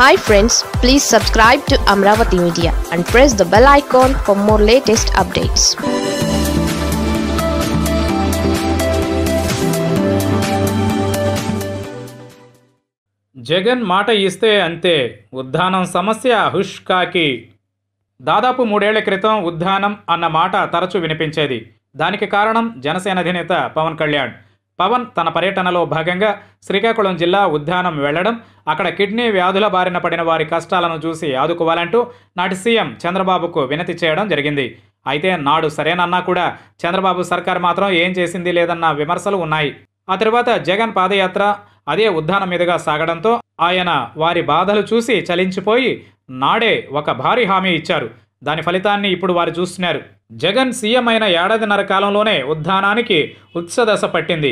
hi friends please subscribe to Amaravati media and press the bell icon for more latest updates Jagan మాట ఇస్తే అంతే ఉద్ధానం సమస్య హుష్కాకి దాదాపు మూడేళ్ల క్రితం ఉద్ధానం అన్న మాట తరచూ వినిపించేది దానికి కారణం జనసేన అధినేత పవన్ కళ్యాణ్ పవన్ తన పర్యటనలో భాగంగా శ్రీకాకుళం జిల్లా ఉద్యానం వెళ్లడం అక్కడ కిడ్నీ వ్యాధుల బారిన పడిన వారి కష్టాలను చూసి ఆదుకోవాలంటూ నాటి సీఎం చంద్రబాబుకు వినతి చేయడం జరిగింది అయితే నాడు సరేనన్నా కూడా చంద్రబాబు సర్కార్ మాత్రం ఏం చేసింది లేదన్న విమర్శలు ఉన్నాయి ఆ తర్వాత జగన్ పాదయాత్ర అదే ఉద్దానం మీదుగా సాగడంతో ఆయన వారి బాధలు చూసి చలించిపోయి నాడే ఒక భారీ హామీ ఇచ్చారు దాని ఫలితాన్ని ఇప్పుడు వారు చూస్తున్నారు జగన్ సీఎం అయిన ఏడాదిన్నర కాలంలోనే ఉద్దానానికి ఉత్సదశ పట్టింది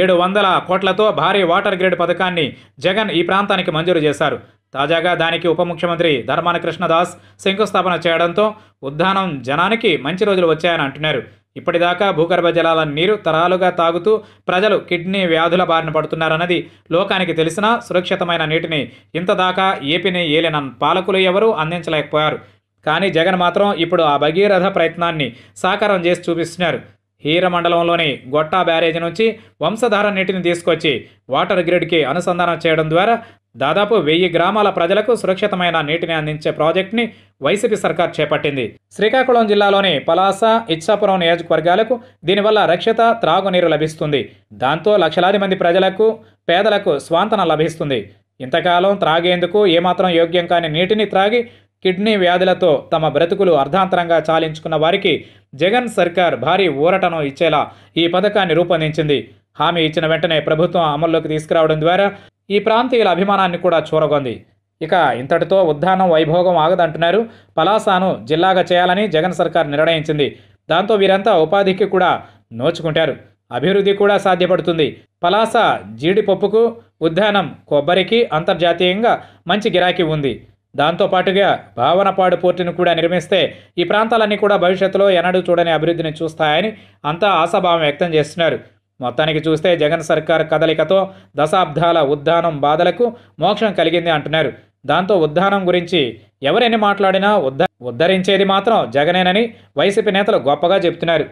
ఏడు వందల కోట్లతో భారీ వాటర్ గ్రిడ్ పథకాన్ని జగన్ ఈ ప్రాంతానికి మంజూరు చేశారు తాజాగా దానికి ఉప ముఖ్యమంత్రి ధర్మాన కృష్ణదాస్ శంకుస్థాపన చేయడంతో ఉద్దానం జనానికి మంచి రోజులు వచ్చాయని అంటున్నారు ఇప్పటిదాకా భూగర్భ జలాల నీరు తరాలుగా తాగుతూ ప్రజలు కిడ్నీ వ్యాధుల బారిన పడుతున్నారన్నది లోకానికి తెలిసినా సురక్షితమైన నీటిని ఇంతదాకా ఏపీని ఏలిన పాలకులు ఎవరూ అందించలేకపోయారు కానీ జగన్ మాత్రం ఇప్పుడు ఆ భగీరథ ప్రయత్నాన్ని సాకారం చేసి చూపిస్తున్నారు హీర మండలంలోని గొట్టా బ్యారేజ్ నుంచి వంశధార నీటిని తీసుకొచ్చి వాటర్ గ్రిడ్కి అనుసంధానం చేయడం ద్వారా దాదాపు వెయ్యి గ్రామాల ప్రజలకు సురక్షితమైన నీటిని అందించే ప్రాజెక్టుని వైసీపీ సర్కార్ చేపట్టింది శ్రీకాకుళం జిల్లాలోని పలాస ఇచ్చాపురం నియోజకవర్గాలకు దీనివల్ల రక్షిత త్రాగునీరు లభిస్తుంది దాంతో లక్షలాది మంది ప్రజలకు పేదలకు స్వాంతన లభిస్తుంది ఇంతకాలం త్రాగేందుకు ఏమాత్రం యోగ్యం కాని నీటిని త్రాగి కిడ్నీ వ్యాధులతో తమ బ్రతుకులు అర్ధాంతరంగా చాలించుకున్న వారికి జగన్ సర్కార్ భారీ ఊరటను ఇచ్చేలా ఈ పథకాన్ని రూపొందించింది హామీ ఇచ్చిన వెంటనే ప్రభుత్వం అమల్లోకి తీసుకురావడం ద్వారా ఈ ప్రాంతీయుల అభిమానాన్ని కూడా చూరగొంది ఇక ఇంతటితో ఉద్ధానం వైభోగం ఆగదంటున్నారు పలాసాను జిల్లాగా చేయాలని జగన్ సర్కార్ నిర్ణయించింది దాంతో వీరంతా ఉపాధికి కూడా నోచుకుంటారు అభివృద్ధి కూడా సాధ్యపడుతుంది పలాస జీడిపప్పుకు ఉద్యానం కొబ్బరికి అంతర్జాతీయంగా మంచి గిరాకీ ఉంది దాంతోపాటుగా భావనపాడు పోర్టును కూడా నిర్మిస్తే ఈ ప్రాంతాలన్నీ కూడా భవిష్యత్తులో ఎన్నడూ చూడని అభివృద్ధిని చూస్తాయని అంతా ఆశాభావం వ్యక్తం చేస్తున్నారు మొత్తానికి చూస్తే జగన్ సర్కార్ కదలికతో దశాబ్దాల ఉద్ధానం బాధలకు మోక్షం కలిగింది అంటున్నారు దాంతో ఉద్ధానం గురించి ఎవరెన్ని మాట్లాడినా ఉద్ధ ఉద్ధరించేది మాత్రం జగనేనని వైసీపీ నేతలు గొప్పగా చెబుతున్నారు